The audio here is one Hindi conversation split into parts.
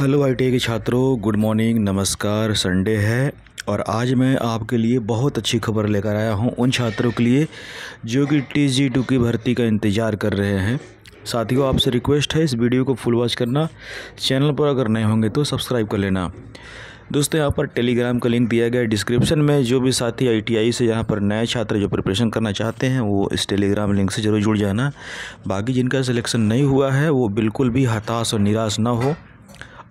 हेलो आईटीआई के छात्रों गुड मॉर्निंग नमस्कार संडे है और आज मैं आपके लिए बहुत अच्छी खबर लेकर आया हूं उन छात्रों के लिए जो कि टी जी टू की भर्ती का इंतज़ार कर रहे हैं साथियों आपसे रिक्वेस्ट है इस वीडियो को फुल वॉच करना चैनल पर अगर नए होंगे तो सब्सक्राइब कर लेना दोस्तों यहाँ पर टेलीग्राम का लिंक दिया गया है डिस्क्रिप्शन में जो भी साथी आईटीआई से यहाँ पर नए छात्र जो प्रिपरेशन करना चाहते हैं वो इस टेलीग्राम लिंक से ज़रूर जुड़ जाना बाकी जिनका सिलेक्शन नहीं हुआ है वो बिल्कुल भी हताश और निराश ना हो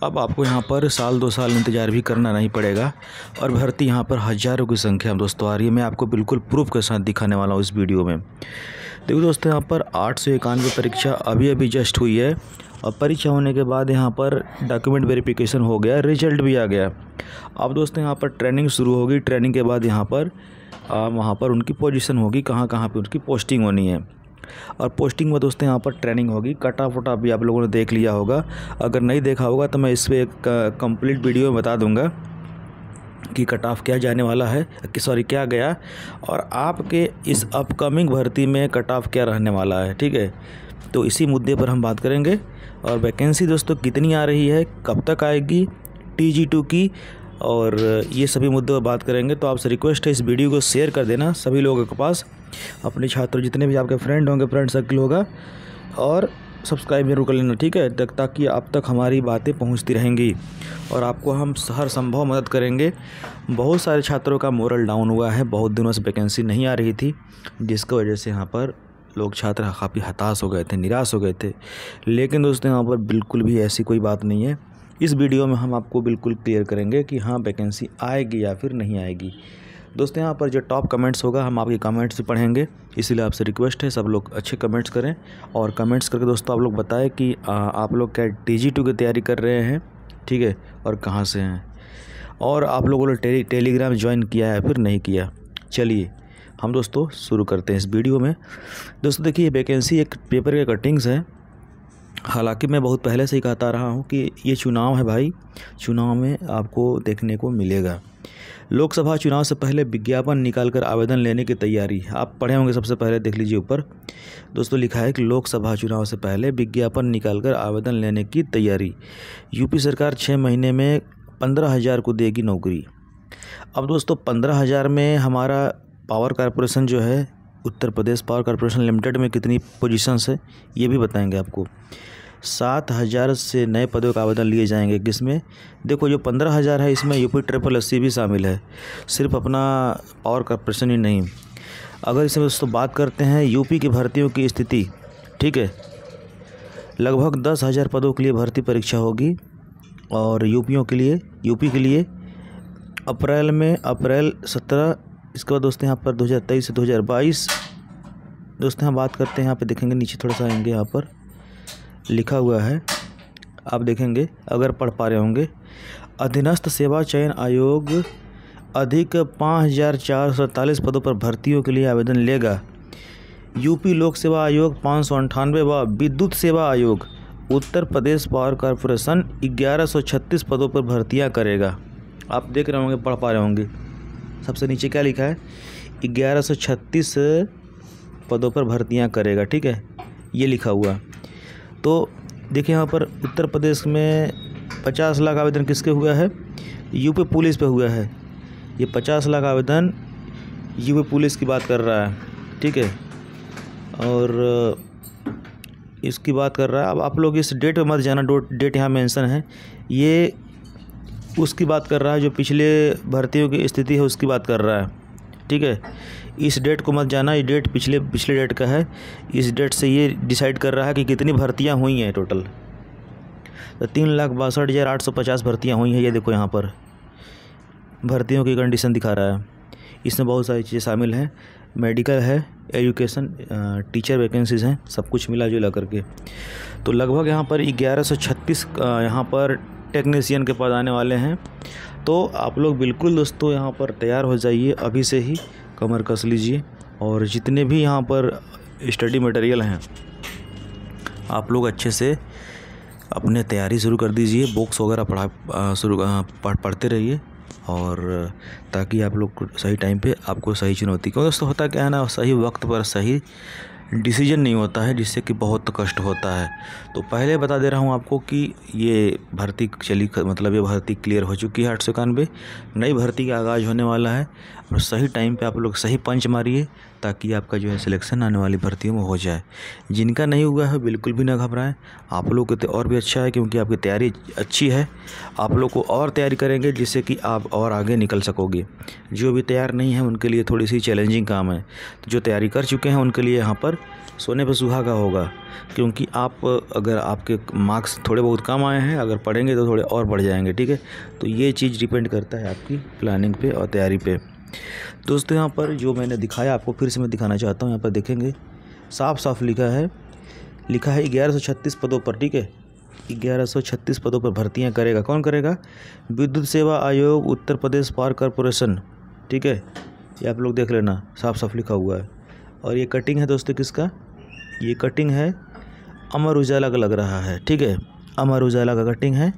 अब आपको यहाँ पर साल दो साल इंतज़ार भी करना नहीं पड़ेगा और भर्ती यहाँ पर हज़ारों की संख्या में दोस्तों आ रही है मैं आपको बिल्कुल प्रूफ के साथ दिखाने वाला हूँ इस वीडियो में देखो दोस्तों यहाँ पर आठ सौ इक्यानवे परीक्षा अभी अभी जस्ट हुई है और परीक्षा होने के बाद यहाँ पर डॉक्यूमेंट वेरिफिकेशन हो गया रिजल्ट भी आ गया अब दोस्तों यहाँ पर ट्रेनिंग शुरू होगी ट्रेनिंग के बाद यहाँ पर वहाँ पर उनकी पोजिशन होगी कहाँ कहाँ पर उनकी पोस्टिंग होनी है और पोस्टिंग में दोस्तों यहाँ पर ट्रेनिंग होगी कटा फुटा भी आप लोगों ने देख लिया होगा अगर नहीं देखा होगा तो मैं इस पर एक कम्प्लीट वीडियो बता दूँगा कि कट ऑफ क्या जाने वाला है कि सॉरी क्या गया और आपके इस अपकमिंग भर्ती में कट ऑफ क्या रहने वाला है ठीक है तो इसी मुद्दे पर हम बात करेंगे और वैकेंसी दोस्तों कितनी आ रही है कब तक आएगी टी जी टू की और ये सभी मुद्दों पर बात करेंगे तो आपसे रिक्वेस्ट है इस वीडियो को शेयर कर देना सभी लोगों के पास अपने छात्र जितने भी आपके फ्रेंड होंगे फ्रेंड सर्कल होगा और सब्सक्राइब जरूर कर लेना ठीक है तक ताकि आप तक हमारी बातें पहुंचती रहेंगी और आपको हम हर संभव मदद करेंगे बहुत सारे छात्रों का मोरल डाउन हुआ है बहुत दिनों से वैकेंसी नहीं आ रही थी जिसकी वजह से यहाँ पर लोग छात्र काफ़ी हताश हो गए थे निराश हो गए थे लेकिन दोस्तों यहाँ पर बिल्कुल भी ऐसी कोई बात नहीं है इस वीडियो में हम आपको बिल्कुल क्लियर करेंगे कि हाँ वैकेंसी आएगी या फिर नहीं आएगी दोस्तों यहाँ पर जो टॉप कमेंट्स होगा हम आपके कमेंट्स भी पढ़ेंगे इसलिए आपसे रिक्वेस्ट है सब लोग अच्छे कमेंट्स करें और कमेंट्स करके दोस्तों आप लोग बताएं कि आ, आप लोग क्या टी जी टू की तैयारी कर रहे हैं ठीक है और कहाँ से हैं और आप लोगों ने टेली टेलीग्राम ज्वाइन किया है फिर नहीं किया चलिए हम दोस्तों शुरू करते हैं इस वीडियो में दोस्तों देखिए वैकेंसी एक पेपर के कटिंग्स हैं हालांकि मैं बहुत पहले से ही कहता रहा हूं कि ये चुनाव है भाई चुनाव में आपको देखने को मिलेगा लोकसभा चुनाव से पहले विज्ञापन निकालकर आवेदन लेने की तैयारी आप पढ़े होंगे सबसे पहले देख लीजिए ऊपर दोस्तों लिखा है कि लोकसभा चुनाव से पहले विज्ञापन निकालकर आवेदन लेने की तैयारी यूपी सरकार छः महीने में पंद्रह हज़ार को देगी नौकरी अब दोस्तों पंद्रह हज़ार में हमारा पावर कॉरपोरेशन जो है Uttar Pradesh power corporation limited में कितनी पोजीशंस है ये भी बताएंगे आपको सात हज़ार से नए पदों का आवेदन लिए जाएंगे किसमें देखो जो पंद्रह हज़ार है इसमें यूपी ट्रिपल अस्सी भी शामिल है सिर्फ अपना पावर कॉरपोरेशन ही नहीं अगर इसमें दोस्तों बात करते हैं यूपी की भर्तियों की स्थिति ठीक है लगभग दस हज़ार पदों के लिए भर्ती परीक्षा होगी और यूपियों के लिए यूपी के लिए अप्रैल में अप्रैल सत्रह इसके बाद दोस्तों यहाँ पर 2023 से 2022 दोस्तों हम बात करते हैं यहाँ पे देखेंगे नीचे थोड़ा सा आएंगे यहाँ पर लिखा हुआ है आप देखेंगे अगर पढ़ पा रहे होंगे अधीनस्थ सेवा चयन आयोग अधिक पाँच हज़ार चार सौ अड़तालीस पदों पर भर्तियों के लिए आवेदन लेगा यूपी लोक सेवा आयोग पाँच सौ अंठानवे व विद्युत सेवा आयोग उत्तर प्रदेश पावर कॉरपोरेशन ग्यारह सौ छत्तीस पदों पर भर्तियां करेगा आप देख रहे होंगे पढ़ पा रहे होंगे सबसे नीचे क्या लिखा है ग्यारह सौ छत्तीस पदों पर भर्तियाँ करेगा ठीक है ये लिखा हुआ तो देखिए यहाँ पर उत्तर प्रदेश में पचास लाख आवेदन किसके हुआ है यूपी पुलिस पे हुआ है ये पचास लाख आवेदन यूपी पुलिस की बात कर रहा है ठीक है और इसकी बात कर रहा है अब आप लोग इस डेट पर मत जाना डेट यहाँ मेंशन है ये उसकी बात कर रहा है जो पिछले भर्तियों की स्थिति है उसकी बात कर रहा है ठीक है इस डेट को मत जाना ये डेट पिछले पिछले डेट का है इस डेट से ये डिसाइड कर रहा है कि कितनी भर्तियाँ हुई हैं टोटल तो तीन लाख बासठ हज़ार आठ सौ पचास भर्तियाँ हुई हैं ये देखो यहाँ पर भर्तियों की कंडीशन दिखा रहा है इसमें बहुत सारी चीज़ें शामिल हैं मेडिकल है एजुकेशन टीचर वैकेंसीज़ हैं सब कुछ मिला जुला करके तो लगभग यहाँ पर ग्यारह सौ छत्तीस यहाँ पर टेक्नीसियन के पास आने वाले हैं तो आप लोग बिल्कुल दोस्तों यहाँ पर तैयार हो जाइए अभी से ही कमर कस लीजिए और जितने भी यहाँ पर स्टडी मटेरियल हैं आप लोग अच्छे से अपने तैयारी शुरू कर दीजिए बुक्स वगैरह पढ़ा शुरू पढ़ पढ़ते रहिए और ताकि आप लोग सही टाइम पे आपको सही चुनौती क्यों दोस्तों होता क्या है ना सही वक्त पर सही डिसीजन नहीं होता है जिससे कि बहुत कष्ट होता है तो पहले बता दे रहा हूँ आपको कि ये भर्ती चली मतलब ये भर्ती क्लियर हो चुकी है आठ सौ इक्यानवे नई भर्ती का आगाज़ होने वाला है और सही टाइम पे आप लोग सही पंच मारिए ताकि आपका जो है सिलेक्शन आने वाली भर्तियों में हो जाए जिनका नहीं हुआ है बिल्कुल भी ना घबराएं आप लोग के और भी अच्छा है क्योंकि आपकी तैयारी अच्छी है आप लोग को और तैयारी करेंगे जिससे कि आप और आगे निकल सकोगे जो भी तैयार नहीं है उनके लिए थोड़ी सी चैलेंजिंग काम है तो जो तैयारी कर चुके हैं उनके लिए यहाँ पर सोने पर सुहागा होगा क्योंकि आप अगर आपके मार्क्स थोड़े बहुत कम आए हैं अगर पढ़ेंगे तो थोड़े और बढ़ जाएंगे ठीक है तो ये चीज़ डिपेंड करता है आपकी प्लानिंग पे और तैयारी पे दोस्तों यहाँ पर जो मैंने दिखाया आपको फिर से मैं दिखाना चाहता हूँ यहाँ पर देखेंगे साफ साफ लिखा है लिखा है ग्यारह सौ छत्तीस पदों पर ठीक है ग्यारह सौ छत्तीस पदों पर भर्तियाँ करेगा कौन करेगा विद्युत सेवा आयोग उत्तर प्रदेश पावर कॉरपोरेशन ठीक है ये आप लोग देख लेना साफ साफ लिखा हुआ है और ये कटिंग है दोस्तों किसका ये कटिंग है अमर उजाला का लग रहा है ठीक है अमर उजाला का कटिंग है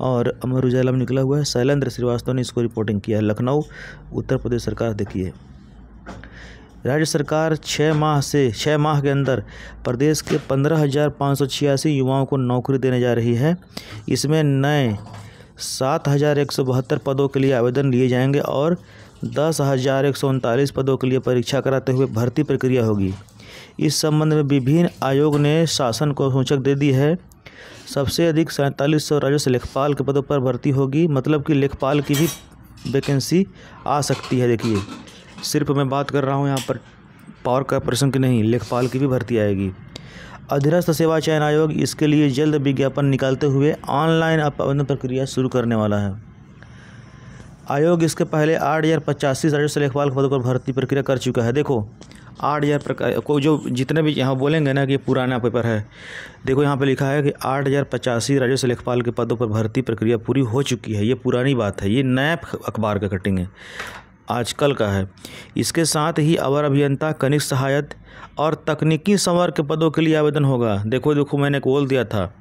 और अमर उजाला में निकला हुआ है शैलेंद्र श्रीवास्तव ने इसको रिपोर्टिंग किया है लखनऊ उत्तर प्रदेश सरकार देखिए राज्य सरकार छः माह से छः माह के अंदर प्रदेश के पंद्रह हज़ार पाँच सौ छियासी युवाओं को नौकरी देने जा रही है इसमें नए सात हज़ार एक सौ बहत्तर पदों के लिए आवेदन लिए जाएंगे और दस हज़ार एक सौ उनतालीस पदों के लिए परीक्षा कराते हुए भर्ती प्रक्रिया होगी इस संबंध में विभिन्न आयोग ने शासन को सूचक दे दी है सबसे अधिक सैंतालीस सौ राजस्व लेखपाल के पदों पर भर्ती होगी मतलब कि लेखपाल की भी वैकेंसी आ सकती है देखिए सिर्फ मैं बात कर रहा हूँ यहाँ पर पावर कॉरपोरेशन की नहीं लेखपाल की भी भर्ती आएगी अधीनस्थ सेवा चयन आयोग इसके लिए जल्द विज्ञापन निकालते हुए ऑनलाइन आवेदन प्रक्रिया शुरू करने वाला है आयोग इसके पहले आठ हज़ार पचासी राजस्व लेखपाल के पदों पर भर्ती प्रक्रिया कर चुका है देखो आठ हज़ार प्रकार को जो जितने भी यहाँ बोलेंगे ना कि ये पुराना पेपर है देखो यहाँ पे लिखा है कि आठ हज़ार पचासी राजस्व लेखपाल के पदों पर भर्ती प्रक्रिया पूरी हो चुकी है ये पुरानी बात है ये नया अखबार का कटिंग है आजकल का है इसके साथ ही अवर अभियंता कनिक सहायक और तकनीकी संवर्ग के पदों के लिए आवेदन होगा देखो देखो मैंने बोल दिया था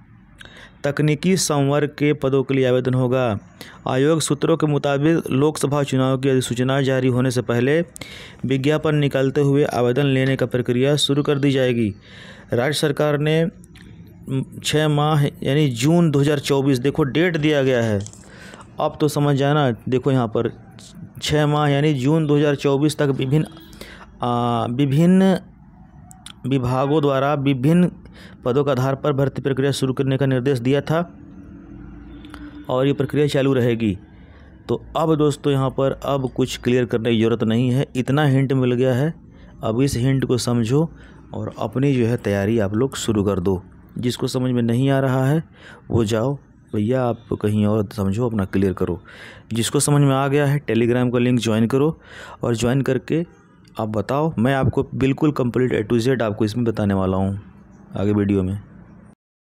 तकनीकी संवर्ग के पदों के लिए आवेदन होगा आयोग सूत्रों के मुताबिक लोकसभा चुनाव की अधिसूचना जारी होने से पहले विज्ञापन निकालते हुए आवेदन लेने का प्रक्रिया शुरू कर दी जाएगी राज्य सरकार ने छः माह यानी जून 2024 देखो डेट दिया गया है अब तो समझ जाना देखो यहाँ पर छः माह यानी जून 2024 तक विभिन्न विभिन्न विभागों द्वारा विभिन्न पदों के आधार पर भर्ती प्रक्रिया शुरू करने का निर्देश दिया था और ये प्रक्रिया चालू रहेगी तो अब दोस्तों यहाँ पर अब कुछ क्लियर करने की ज़रूरत नहीं है इतना हिंट मिल गया है अब इस हिंट को समझो और अपनी जो है तैयारी आप लोग शुरू कर दो जिसको समझ में नहीं आ रहा है वो जाओ भैया आप कहीं और समझो अपना क्लियर करो जिसको समझ में आ गया है टेलीग्राम का लिंक ज्वाइन करो और ज्वाइन करके आप बताओ मैं आपको बिल्कुल कंप्लीट ए टू जेड आपको इसमें बताने वाला हूँ आगे वीडियो में